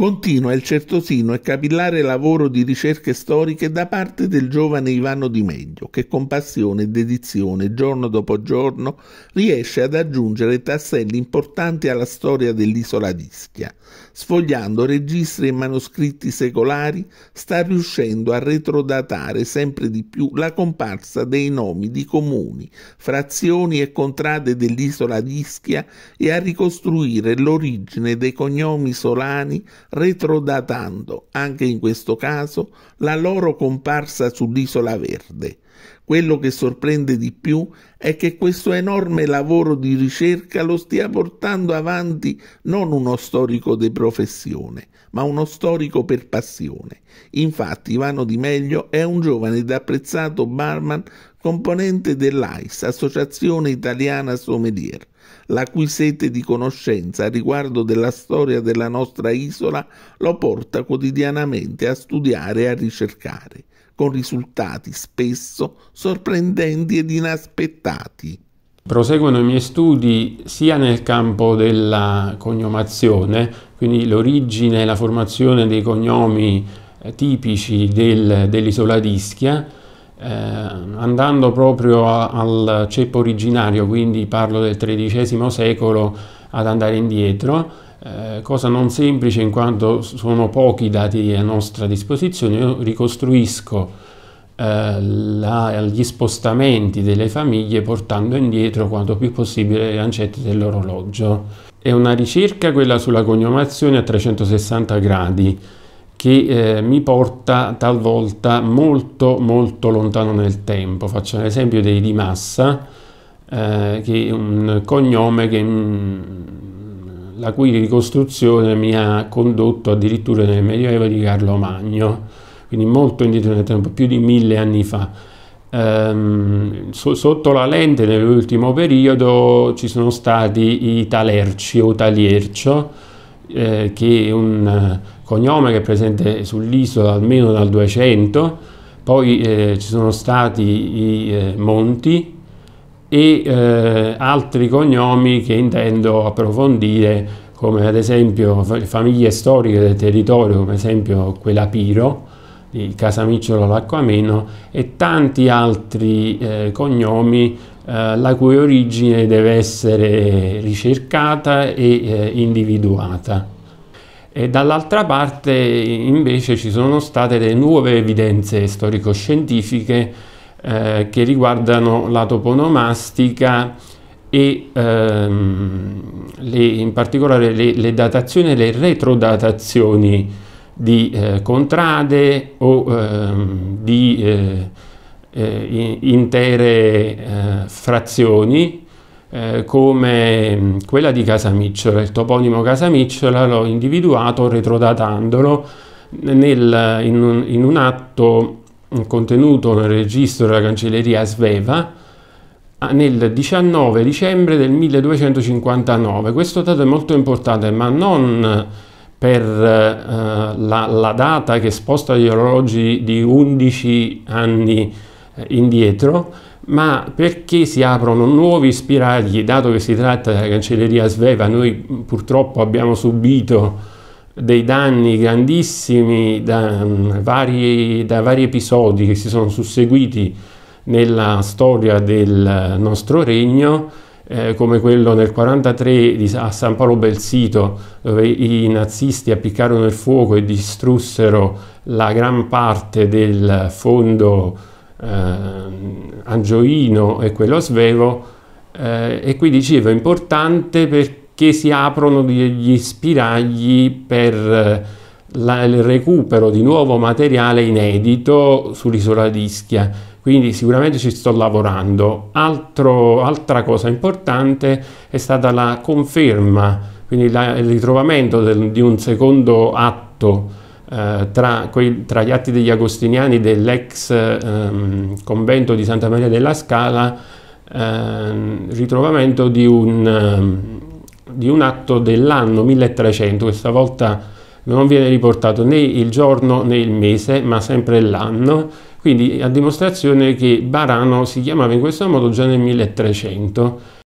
Continua il certosino e capillare lavoro di ricerche storiche da parte del giovane Ivano Di Meglio, che con passione e dedizione, giorno dopo giorno, riesce ad aggiungere tasselli importanti alla storia dell'isola d'Ischia. Sfogliando registri e manoscritti secolari, sta riuscendo a retrodatare sempre di più la comparsa dei nomi di comuni, frazioni e contrade dell'isola d'Ischia e a ricostruire l'origine dei cognomi solani retrodatando anche in questo caso la loro comparsa sull'isola verde, quello che sorprende di più è che questo enorme lavoro di ricerca lo stia portando avanti non uno storico di professione, ma uno storico per passione. Infatti Ivano Di Meglio è un giovane ed apprezzato barman componente dell'AIS, Associazione Italiana Sommelier, la cui sete di conoscenza riguardo della storia della nostra isola lo porta quotidianamente a studiare e a ricercare con risultati spesso sorprendenti ed inaspettati. Proseguono i miei studi sia nel campo della cognomazione, quindi l'origine e la formazione dei cognomi eh, tipici del, dell'isola d'Ischia, eh, andando proprio a, al ceppo originario, quindi parlo del XIII secolo ad andare indietro, eh, cosa non semplice in quanto sono pochi i dati a nostra disposizione, io ricostruisco eh, la, gli spostamenti delle famiglie portando indietro quanto più possibile le lancette dell'orologio. È una ricerca quella sulla cognomazione a 360 gradi che eh, mi porta talvolta molto molto lontano nel tempo. Faccio l'esempio dei Di Massa, eh, che è un cognome che mh, mm, la cui ricostruzione mi ha condotto addirittura nel Medioevo di Carlo Magno, quindi molto indietro nel tempo, più di mille anni fa. Ehm, so, sotto la lente nell'ultimo periodo ci sono stati i Talerci o Taliercio, eh, che è un eh, cognome che è presente sull'isola almeno dal 200, poi eh, ci sono stati i eh, Monti, e eh, altri cognomi che intendo approfondire come ad esempio famiglie storiche del territorio come ad esempio quella Piro di Casamicciolo all'Acquameno e tanti altri eh, cognomi eh, la cui origine deve essere ricercata e eh, individuata e dall'altra parte invece ci sono state delle nuove evidenze storico-scientifiche eh, che riguardano la toponomastica e ehm, le, in particolare le, le, datazioni e le retrodatazioni di eh, contrade o ehm, di eh, eh intere eh, frazioni eh, come mm, quella di Casamicciola. Il toponimo Casamicciola l'ho individuato retrodatandolo nel, in, un, in un atto contenuto nel registro della cancelleria Sveva nel 19 dicembre del 1259. Questo dato è molto importante, ma non per eh, la, la, data che sposta gli orologi di 11 anni eh, indietro, ma perché si aprono nuovi spiragli, dato che si tratta della cancelleria Sveva, noi purtroppo abbiamo subito dei danni grandissimi da, mm, vari, da vari episodi che si sono susseguiti nella storia del nostro regno, eh, come quello nel 1943 a San Paolo Belsito, dove i nazisti appiccarono il fuoco e distrussero la gran parte del fondo eh, angioino e quello svevo. Eh, e qui dicevo, importante perché che si aprono degli spiragli per eh, la, il recupero di nuovo materiale inedito sull'isola di Ischia. Quindi sicuramente ci sto lavorando. Altro, altra cosa importante è stata la conferma, quindi la, il ritrovamento del, di un secondo atto eh, tra, quei, tra, gli atti degli agostiniani dell'ex ehm, convento di Santa Maria della Scala, ehm, ritrovamento di un... Ehm, di un atto dell'anno 1300, questa volta non viene riportato né il giorno né il mese, ma sempre l'anno, quindi a dimostrazione che Barano si chiamava in questo modo già nel 1300.